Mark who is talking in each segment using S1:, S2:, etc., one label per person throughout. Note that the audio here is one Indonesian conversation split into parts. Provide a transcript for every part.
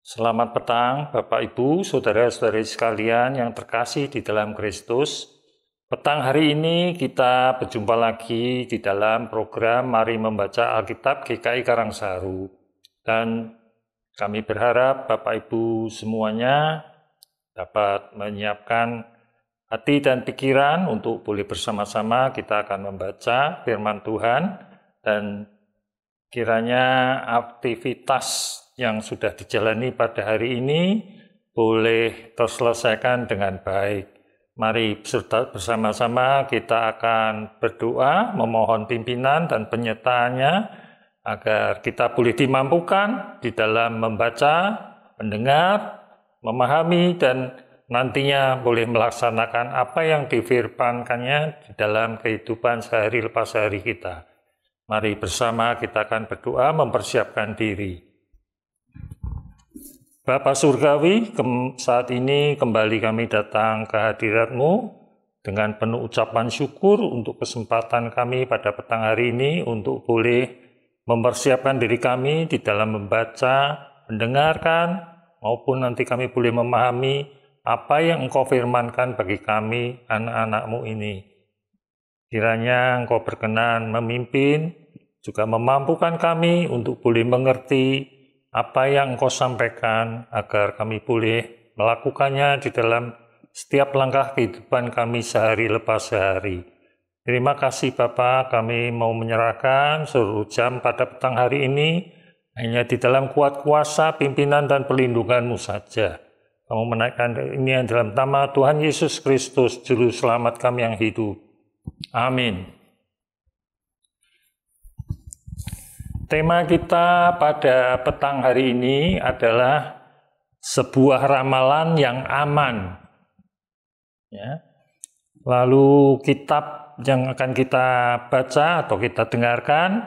S1: Selamat petang, Bapak Ibu, saudara-saudari sekalian yang terkasih di dalam Kristus. Petang hari ini kita berjumpa lagi di dalam program Mari Membaca Alkitab GKI Karangsaru. Dan kami berharap Bapak Ibu semuanya dapat menyiapkan hati dan pikiran untuk boleh bersama-sama kita akan membaca firman Tuhan dan kiranya aktivitas yang sudah dijalani pada hari ini boleh terselesaikan dengan baik. Mari bersama-sama kita akan berdoa, memohon pimpinan dan penyertaannya agar kita boleh dimampukan di dalam membaca, mendengar, memahami, dan nantinya boleh melaksanakan apa yang difirmankannya di dalam kehidupan sehari lepas sehari kita. Mari bersama kita akan berdoa mempersiapkan diri. Bapak Surgawi, saat ini kembali kami datang ke hadiratmu dengan penuh ucapan syukur untuk kesempatan kami pada petang hari ini untuk boleh mempersiapkan diri kami di dalam membaca, mendengarkan, maupun nanti kami boleh memahami apa yang Engkau firmankan bagi kami, anak-anakmu ini. Kiranya Engkau berkenan memimpin, juga memampukan kami untuk boleh mengerti apa yang Engkau sampaikan, agar kami boleh melakukannya di dalam setiap langkah kehidupan kami sehari lepas sehari. Terima kasih Bapak, kami mau menyerahkan seluruh jam pada petang hari ini hanya di dalam kuat kuasa, pimpinan, dan pelindunganmu saja. Kamu menaikkan ini yang dalam nama Tuhan Yesus Kristus, Juru Selamat kami yang hidup. Amin. Tema kita pada petang hari ini adalah sebuah ramalan yang aman. Ya, Lalu kitab yang akan kita baca atau kita dengarkan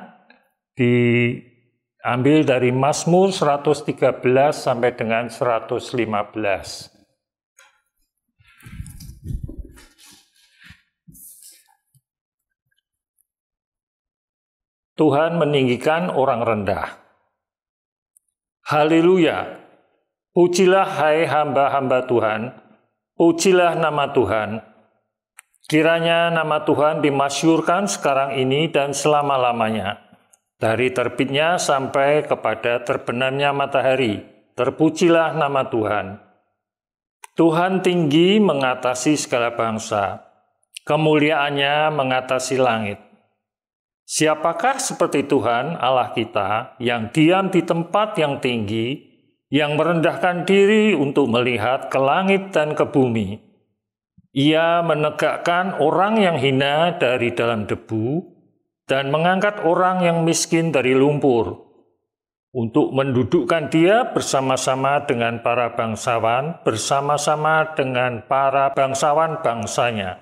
S1: diambil dari Mazmur 113 sampai dengan 115. Tuhan meninggikan orang rendah. Haleluya. Pujilah hai hamba-hamba Tuhan, pujilah nama Tuhan, Kiranya nama Tuhan dimasyurkan sekarang ini dan selama-lamanya, dari terbitnya sampai kepada terbenamnya matahari. Terpujilah nama Tuhan. Tuhan tinggi mengatasi segala bangsa, kemuliaannya mengatasi langit. Siapakah seperti Tuhan Allah kita yang diam di tempat yang tinggi, yang merendahkan diri untuk melihat ke langit dan ke bumi? Ia menegakkan orang yang hina dari dalam debu dan mengangkat orang yang miskin dari lumpur, untuk mendudukkan dia bersama-sama dengan para bangsawan, bersama-sama dengan para bangsawan bangsanya.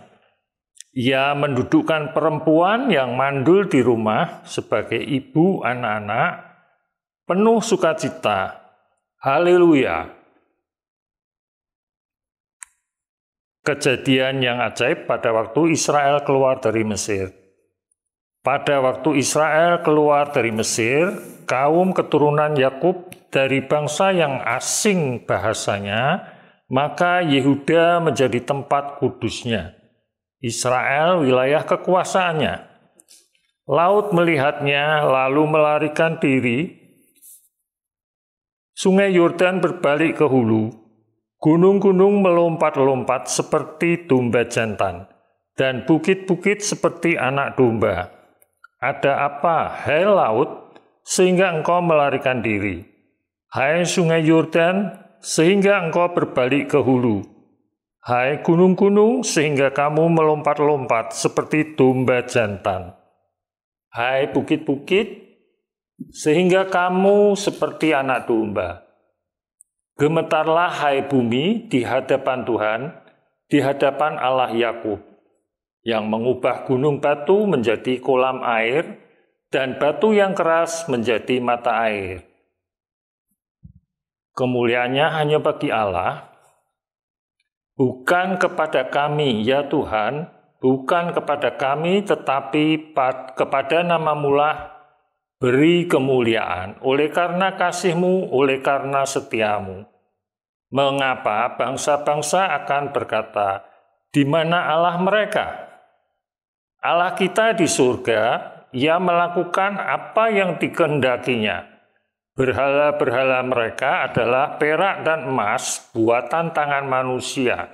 S1: Ia mendudukkan perempuan yang mandul di rumah sebagai ibu anak-anak, penuh sukacita. Haleluya! Kejadian yang ajaib pada waktu Israel keluar dari Mesir. Pada waktu Israel keluar dari Mesir, kaum keturunan Yakub dari bangsa yang asing bahasanya, maka Yehuda menjadi tempat kudusnya. Israel wilayah kekuasaannya. Laut melihatnya lalu melarikan diri. Sungai Yordan berbalik ke hulu. Gunung-gunung melompat-lompat seperti domba jantan, dan bukit-bukit seperti anak domba. Ada apa, hai laut, sehingga engkau melarikan diri? Hai sungai Yordan, sehingga engkau berbalik ke hulu. Hai gunung-gunung, sehingga kamu melompat-lompat seperti domba jantan. Hai bukit-bukit, sehingga kamu seperti anak domba. Gemetarlah hai bumi di hadapan Tuhan, di hadapan Allah Yakub, yang mengubah gunung batu menjadi kolam air, dan batu yang keras menjadi mata air. Kemuliaannya hanya bagi Allah, bukan kepada kami, ya Tuhan, bukan kepada kami, tetapi kepada nama-Mu beri kemuliaan oleh karena kasihmu, oleh karena setiamu. Mengapa bangsa-bangsa akan berkata, di mana Allah mereka? Allah kita di surga, ia melakukan apa yang dikehendakinya. Berhala-berhala mereka adalah perak dan emas buatan tangan manusia,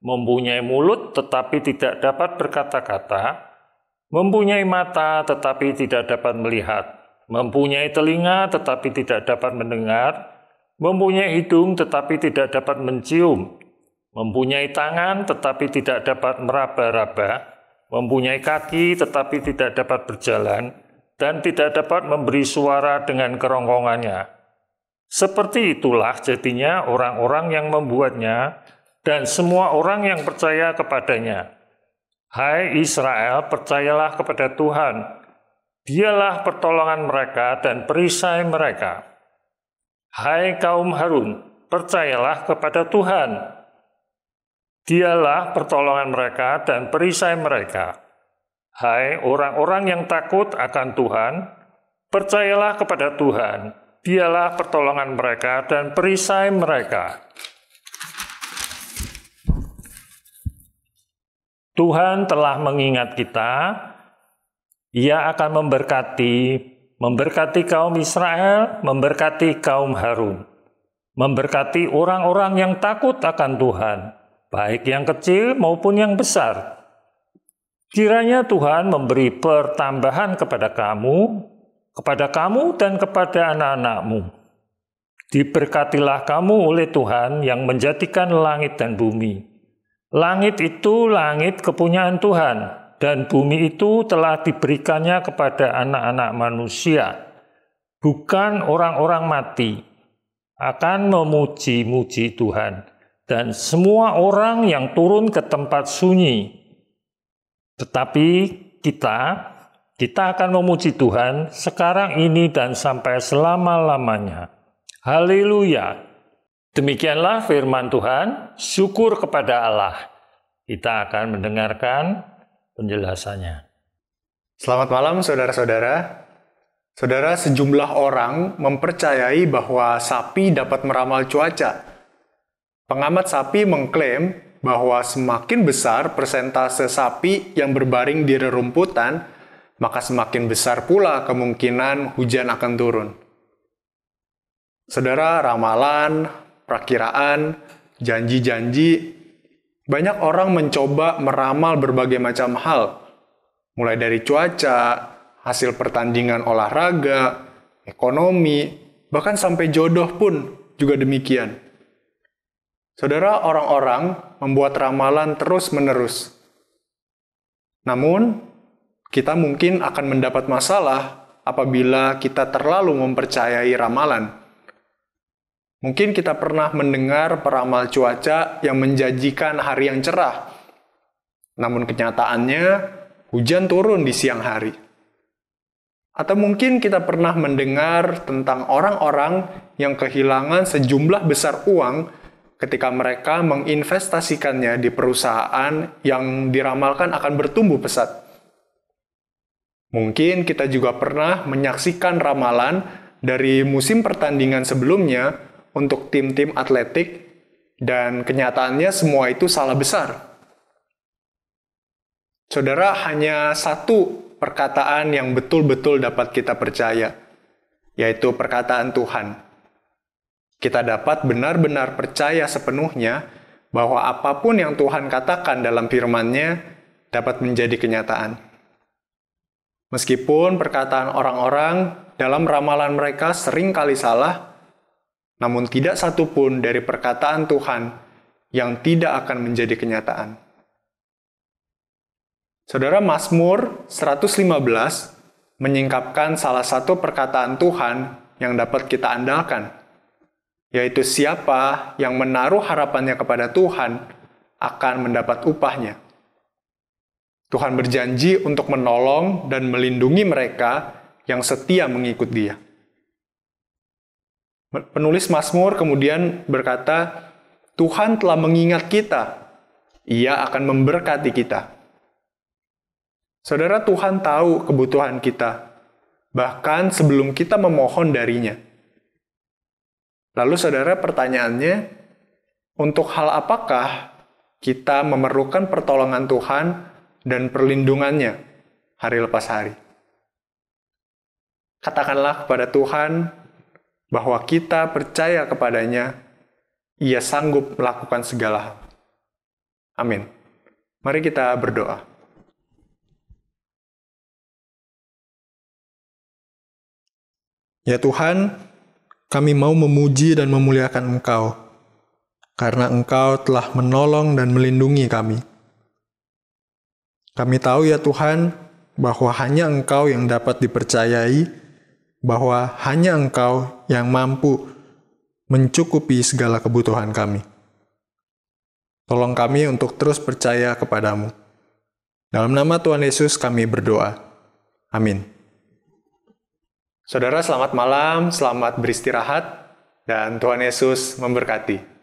S1: mempunyai mulut tetapi tidak dapat berkata-kata, mempunyai mata tetapi tidak dapat melihat, mempunyai telinga tetapi tidak dapat mendengar, mempunyai hidung tetapi tidak dapat mencium, mempunyai tangan tetapi tidak dapat meraba-raba, mempunyai kaki tetapi tidak dapat berjalan, dan tidak dapat memberi suara dengan kerongkongannya. Seperti itulah jadinya orang-orang yang membuatnya, dan semua orang yang percaya kepadanya. Hai Israel, percayalah kepada Tuhan, Dialah pertolongan mereka dan perisai mereka. Hai kaum Harun, percayalah kepada Tuhan. Dialah pertolongan mereka dan perisai mereka. Hai orang-orang yang takut akan Tuhan, percayalah kepada Tuhan. Dialah pertolongan mereka dan perisai mereka. Tuhan telah mengingat kita ia akan memberkati, memberkati kaum Israel, memberkati kaum Harun, memberkati orang-orang yang takut akan Tuhan, baik yang kecil maupun yang besar. Kiranya Tuhan memberi pertambahan kepada kamu, kepada kamu dan kepada anak-anakmu. Diberkatilah kamu oleh Tuhan yang menjadikan langit dan bumi. Langit itu langit kepunyaan Tuhan, dan bumi itu telah diberikannya kepada anak-anak manusia, bukan orang-orang mati, akan memuji-muji Tuhan, dan semua orang yang turun ke tempat sunyi. Tetapi kita, kita akan memuji Tuhan sekarang ini dan sampai selama-lamanya. Haleluya! Demikianlah firman Tuhan, syukur kepada Allah. Kita akan mendengarkan penjelasannya.
S2: Selamat malam saudara-saudara. Saudara sejumlah orang mempercayai bahwa sapi dapat meramal cuaca. Pengamat sapi mengklaim bahwa semakin besar persentase sapi yang berbaring di rerumputan, maka semakin besar pula kemungkinan hujan akan turun. Saudara, ramalan, perkiraan, janji-janji banyak orang mencoba meramal berbagai macam hal, mulai dari cuaca, hasil pertandingan olahraga, ekonomi, bahkan sampai jodoh pun juga demikian. Saudara, orang-orang membuat ramalan terus-menerus. Namun, kita mungkin akan mendapat masalah apabila kita terlalu mempercayai ramalan. Mungkin kita pernah mendengar peramal cuaca yang menjanjikan hari yang cerah. Namun kenyataannya hujan turun di siang hari. Atau mungkin kita pernah mendengar tentang orang-orang yang kehilangan sejumlah besar uang ketika mereka menginvestasikannya di perusahaan yang diramalkan akan bertumbuh pesat. Mungkin kita juga pernah menyaksikan ramalan dari musim pertandingan sebelumnya untuk tim-tim atletik dan kenyataannya semua itu salah besar. Saudara, hanya satu perkataan yang betul-betul dapat kita percaya, yaitu perkataan Tuhan. Kita dapat benar-benar percaya sepenuhnya bahwa apapun yang Tuhan katakan dalam firman-Nya dapat menjadi kenyataan. Meskipun perkataan orang-orang dalam ramalan mereka sering kali salah, namun tidak satupun dari perkataan Tuhan yang tidak akan menjadi kenyataan. Saudara Mazmur 115 menyingkapkan salah satu perkataan Tuhan yang dapat kita andalkan, yaitu siapa yang menaruh harapannya kepada Tuhan akan mendapat upahnya. Tuhan berjanji untuk menolong dan melindungi mereka yang setia mengikut Dia. Penulis Mazmur kemudian berkata, Tuhan telah mengingat kita, ia akan memberkati kita. Saudara, Tuhan tahu kebutuhan kita, bahkan sebelum kita memohon darinya. Lalu saudara, pertanyaannya, untuk hal apakah kita memerlukan pertolongan Tuhan dan perlindungannya hari lepas hari? Katakanlah kepada Tuhan bahwa kita percaya kepadanya, ia sanggup melakukan segala hal. Amin. Mari kita berdoa. Ya Tuhan, kami mau memuji dan memuliakan Engkau, karena Engkau telah menolong dan melindungi kami. Kami tahu ya Tuhan, bahwa hanya Engkau yang dapat dipercayai, bahwa hanya Engkau yang mampu mencukupi segala kebutuhan kami. Tolong kami untuk terus percaya kepadamu. Dalam nama Tuhan Yesus kami berdoa. Amin. Saudara, selamat malam, selamat beristirahat, dan Tuhan Yesus memberkati.